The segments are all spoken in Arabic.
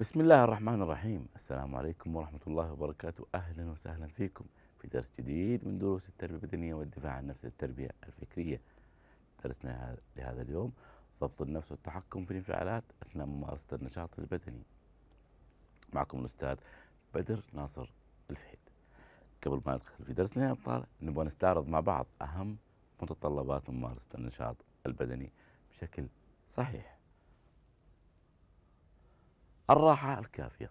بسم الله الرحمن الرحيم السلام عليكم ورحمة الله وبركاته أهلا وسهلا فيكم في درس جديد من دروس التربية البدنية والدفاع عن نفس التربية الفكرية درسنا لهذا اليوم ضبط النفس والتحكم في الانفعالات أثناء ممارسة النشاط البدني معكم الأستاذ بدر ناصر الفهيد قبل ما ندخل في درسنا يا أبطال نبغى نستعرض مع بعض أهم متطلبات ممارسة النشاط البدني بشكل صحيح الراحة الكافية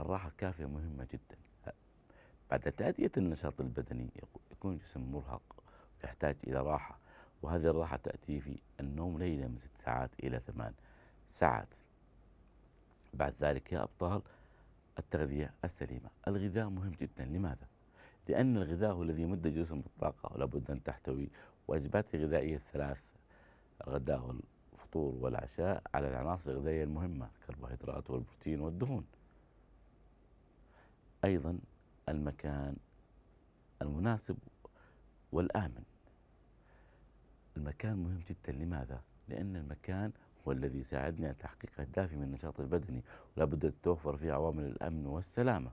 الراحة الكافية مهمة جدا بعد تأدية النشاط البدني يكون الجسم مرهق ويحتاج إلى راحة وهذه الراحة تأتي في النوم ليلة من ست ساعات إلى ثمان ساعات بعد ذلك يا أبطال التغذية السليمة الغذاء مهم جدا لماذا؟ لأن الغذاء هو الذي يمد الجسم بالطاقة ولابد أن تحتوي وجبات الغذائية الثلاث الغداء الفطور والعشاء على العناصر الغذائية المهمة الكربوهيدرات والبروتين والدهون أيضا المكان المناسب والآمن المكان مهم جدا لماذا؟ لأن المكان هو الذي يساعدني على تحقيق أهدافي من النشاط البدني ولا بد أن تتوفر فيه عوامل الأمن والسلامة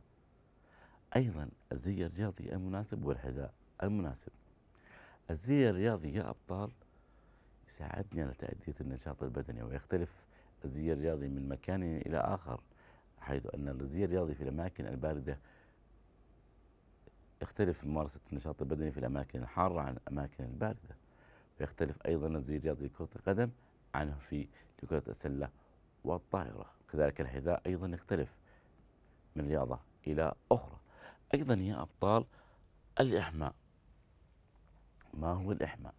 أيضا الزي الرياضي المناسب والحذاء المناسب الزي الرياضي يا أبطال ساعدني على تأدية النشاط البدني ويختلف الزي الرياضي من مكان إلى آخر حيث أن الزي الرياضي في الأماكن الباردة يختلف ممارسة النشاط البدني في الأماكن الحارة عن الأماكن الباردة ويختلف أيضا الزي الرياضي لكرة القدم عنه في لكرة السلة والطائرة كذلك الحذاء أيضا يختلف من رياضة إلى أخرى أيضا يا أبطال الإحماء ما هو الإحماء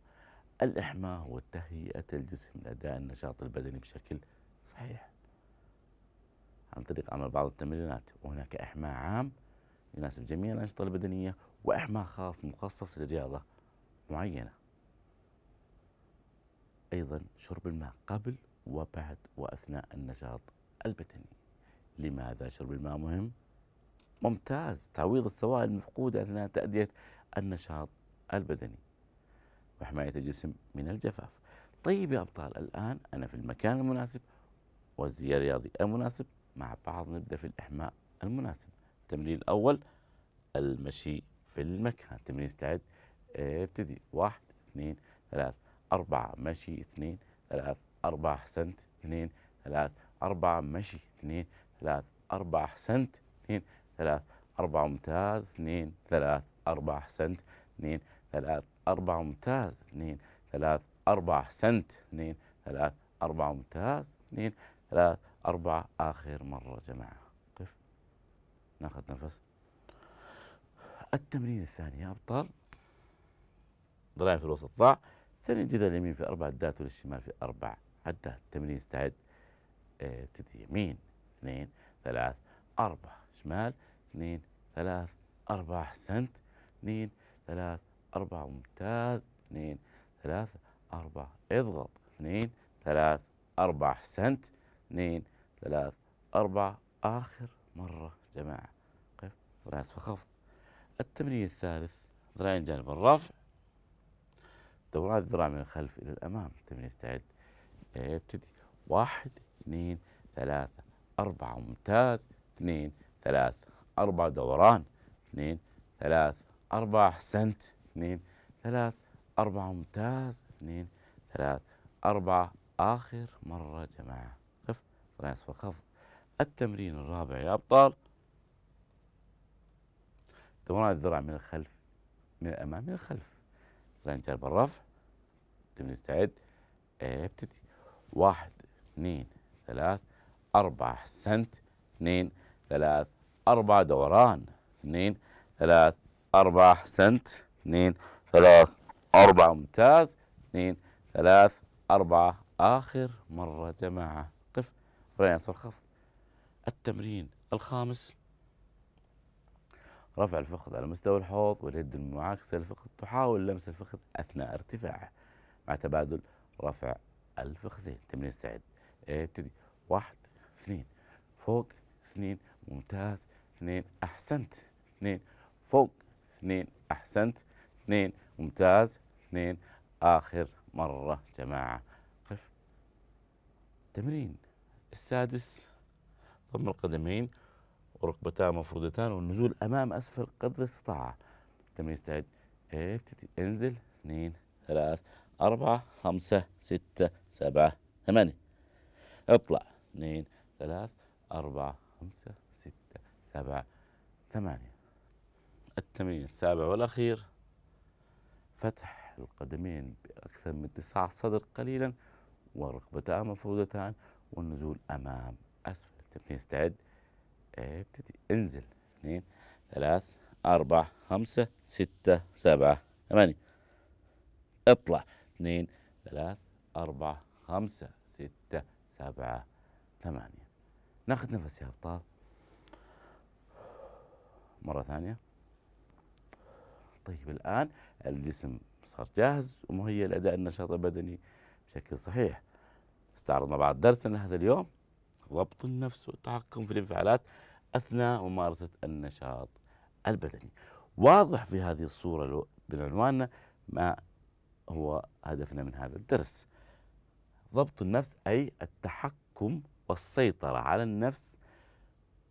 الإحماء تهيئة الجسم لأداء النشاط البدني بشكل صحيح عن طريق عمل بعض التمرينات وهناك إحماء عام يناسب جميع الأنشطة البدنية وإحماء خاص مخصص لرياضة معينة أيضا شرب الماء قبل وبعد وأثناء النشاط البدني لماذا شرب الماء مهم؟ ممتاز تعويض السوائل المفقودة أثناء تأدية النشاط البدني وحماية الجسم من الجفاف طيب يا أبطال الآن أنا في المكان المناسب والزي الرياضي المناسب مع بعض نبدأ في الإحماء المناسب التمرين الأول المشي في المكان تمرين استعد ابتدي واحد اثنين ثلاث أربعة مشي اثنين ثلاث أربعة أحسنت اثنين ثلاث أربعة مشي اثنين ثلاث أربعة أحسنت اثنين ثلاث أربعة ممتاز اثنين ثلاث أربعة أحسنت اثنين ثلاث أربعة ممتاز اثنين ثلاث أربعة أحسنت اثنين ثلاث أربعة ممتاز اثنين ثلاث أربعة آخر مرة جماعة قف ناخذ نفس التمرين الثاني يا أبطال ضلعي في الوسط ضاع ثاني الجدار اليمين في أربع عدات وللشمال في أربع عدات تمرين استعد ابتدي اه يمين اثنين ثلاث أربعة شمال اثنين ثلاث أربعة أحسنت اثنين ثلاث أربعة ممتاز اثنين ثلاثة أربعة اضغط اثنين ثلاث أربعة أحسنت اثنين ثلاث أربعة آخر مرة جماعة قف ذراع خفض التمرين الثالث ذراعين جانب الرفع دوران الذراع من الخلف إلى الأمام التمرين استعد يبتدي واحد اثنين ثلاثة أربعة ممتاز اثنين ثلاث أربعة دوران اثنين ثلاث أربعة أحسنت اثنين ثلاث أربعة ممتاز اثنين ثلاث أربعة آخر مرة جماعة خف رأس يصفر خفض التمرين الرابع يا أبطال دوران الذراع من الخلف من الأمام من الخلف طلع جرب الرفع تمرين استعد ابتدي واحد اثنين ثلاث أربعة سنت اثنين ثلاث أربعة دوران اثنين ثلاث أربعة سنت اثنين ثلاث أربعة ممتاز اثنين ثلاث أربعة آخر مرة جماعة قف فرنس الخفض التمرين الخامس رفع الفخذ على مستوى الحوض واليد المعاكسة للفخذ تحاول لمس الفخذ أثناء ارتفاعه مع تبادل رفع الفخذين تمرين سعيد ابتدي واحد اثنين فوق اثنين ممتاز اثنين أحسنت اثنين فوق اثنين أحسنت اثنين ممتاز اثنين آخر مرة جماعة قف تمرين السادس ضم القدمين وركبتان مفروضتان والنزول أمام أسفل قدر استطاعة تمرين ستعد ابتدي انزل اثنين ثلاث أربعة خمسة ستة سبعة ثمانية اطلع اثنين ثلاث أربعة خمسة ستة سبعة ثمانية التمرين السابع والأخير فتح القدمين بأكثر من اتساع الصدر قليلا والركبتان مفروضتان والنزول أمام أسفل التمرين طيب، استعد إيه، ابتدي انزل اثنين ثلاث أربعة خمسة ستة سبعة ثمانية اطلع اثنين ثلاث أربعة خمسة ستة سبعة ثمانية ناخذ نفس يا أبطال مرة ثانية طيب الآن الجسم صار جاهز ومهيئ لأداء النشاط البدني بشكل صحيح استعرضنا بعد درسنا هذا اليوم ضبط النفس والتحكم في الانفعالات أثناء ممارسة النشاط البدني واضح في هذه الصورة بعنواننا ما هو هدفنا من هذا الدرس ضبط النفس أي التحكم والسيطرة على النفس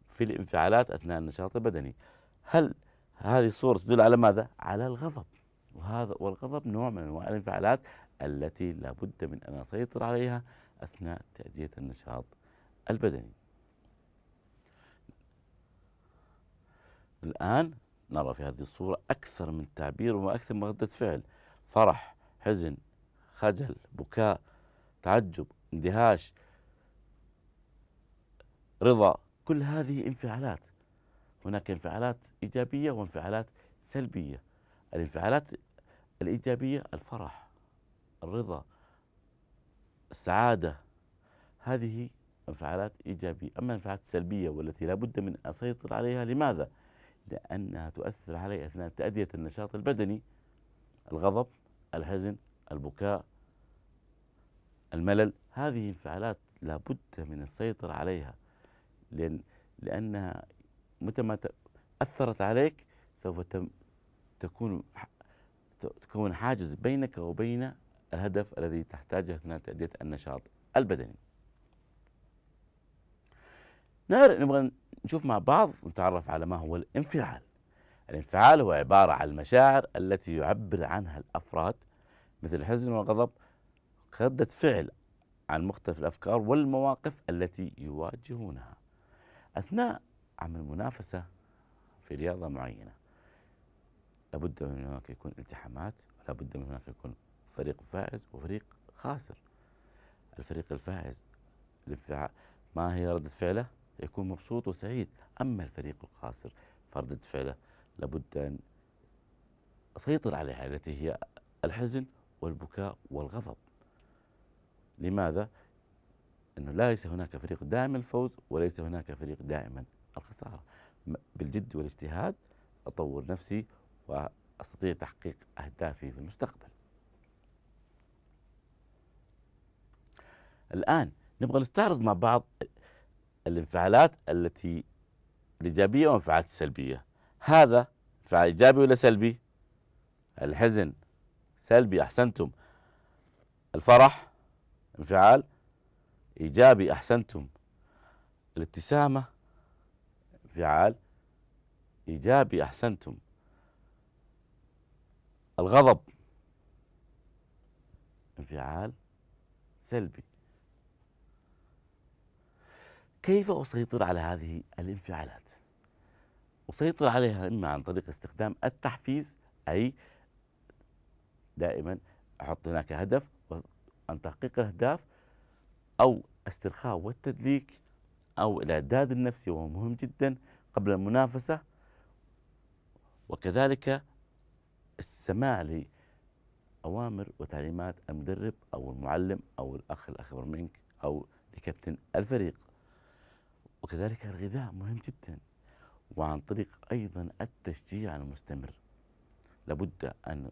في الانفعالات أثناء النشاط البدني هل هذه الصورة تدل على ماذا؟ على الغضب وهذا والغضب نوع من أنواع الانفعالات التي لا بد من أن أسيطر عليها أثناء تأدية النشاط البدني الآن نرى في هذه الصورة أكثر من تعبير وأكثر من ردة فعل فرح حزن خجل بكاء تعجب اندهاش رضا كل هذه انفعالات هناك انفعالات إيجابية وانفعالات سلبية الانفعالات الإيجابية الفرح الرضا السعادة هذه انفعالات إيجابية أما الانفعالات السلبية والتي لا بد من أسيطر عليها لماذا؟ لأنها تؤثر علي أثناء تأدية النشاط البدني الغضب الحزن البكاء الملل هذه انفعالات لا بد من السيطرة عليها لأن لأنها متى ما أثرت عليك سوف تكون تكون حاجز بينك وبين الهدف الذي تحتاجه أثناء تأدية النشاط البدني نبغى نشوف مع بعض نتعرف على ما هو الانفعال الانفعال هو عبارة عن المشاعر التي يعبر عنها الأفراد مثل الحزن والغضب ردة فعل عن مختلف الأفكار والمواقف التي يواجهونها أثناء عن المنافسة في رياضة معينة لابد من هناك يكون التحامات لابد من هناك يكون فريق فائز وفريق خاسر الفريق الفائز ما هي ردة فعله يكون مبسوط وسعيد أما الفريق الخاسر فردة فعله لابد أن أسيطر عليها التي هي الحزن والبكاء والغضب لماذا؟ أنه ليس هناك فريق دائم الفوز وليس هناك فريق دائما الخسارة بالجد والاجتهاد أطور نفسي وأستطيع تحقيق أهدافي في المستقبل الآن نبغى نستعرض مع بعض الانفعالات التي الإيجابية والانفعالات السلبية هذا انفعال إيجابي ولا سلبي الحزن سلبي أحسنتم الفرح انفعال إيجابي أحسنتم الابتسامة انفعال إيجابي أحسنتم الغضب انفعال سلبي كيف أسيطر على هذه الانفعالات؟ أسيطر عليها إما عن طريق استخدام التحفيز أي دائما أحط هناك هدف وأن تحقيق الأهداف أو استرخاء والتدليك أو الإعداد النفسي وهو مهم جدا قبل المنافسة وكذلك السماع لأوامر وتعليمات المدرب أو المعلم أو الأخ الأكبر منك أو لكابتن الفريق وكذلك الغذاء مهم جدا وعن طريق أيضا التشجيع المستمر لابد أن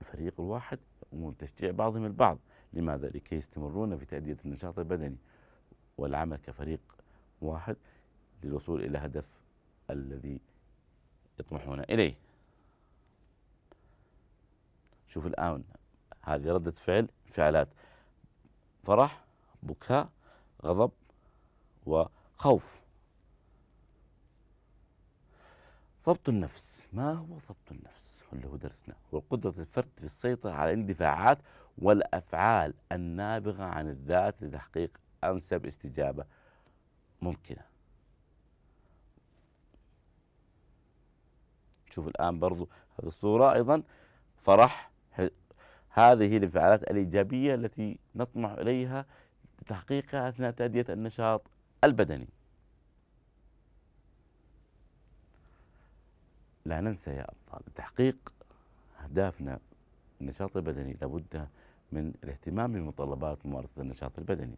الفريق الواحد يقومون بتشجيع بعضهم البعض لماذا؟ لكي يستمرون في تأدية النشاط البدني والعمل كفريق واحد للوصول إلى هدف الذي يطمحون إليه شوف الآن هذه ردة فعل انفعالات فرح بكاء غضب وخوف ضبط النفس ما هو ضبط النفس اللي هو درسنا هو قدرة الفرد في السيطرة على الاندفاعات والأفعال النابغة عن الذات لتحقيق أنسب استجابة ممكنة شوف الآن برضو هذه الصورة أيضا فرح هذه الانفعالات الإيجابية التي نطمح إليها لتحقيقها أثناء تأدية النشاط البدني لا ننسى يا أبطال تحقيق أهدافنا النشاط البدني لابد من الاهتمام بمتطلبات ممارسة النشاط البدني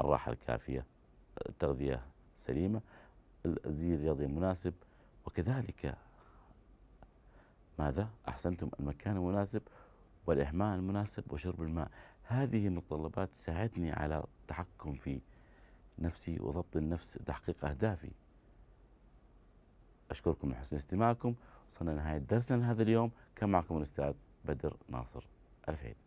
الراحة الكافية التغذية سليمة الزي الرياضي المناسب وكذلك ماذا أحسنتم المكان المناسب والإحماء المناسب وشرب الماء هذه المتطلبات ساعدني على التحكم في نفسي وضبط النفس تحقيق أهدافي أشكركم لحسن استماعكم وصلنا لنهاية درسنا لهذا اليوم كان معكم الأستاذ بدر ناصر الفهيد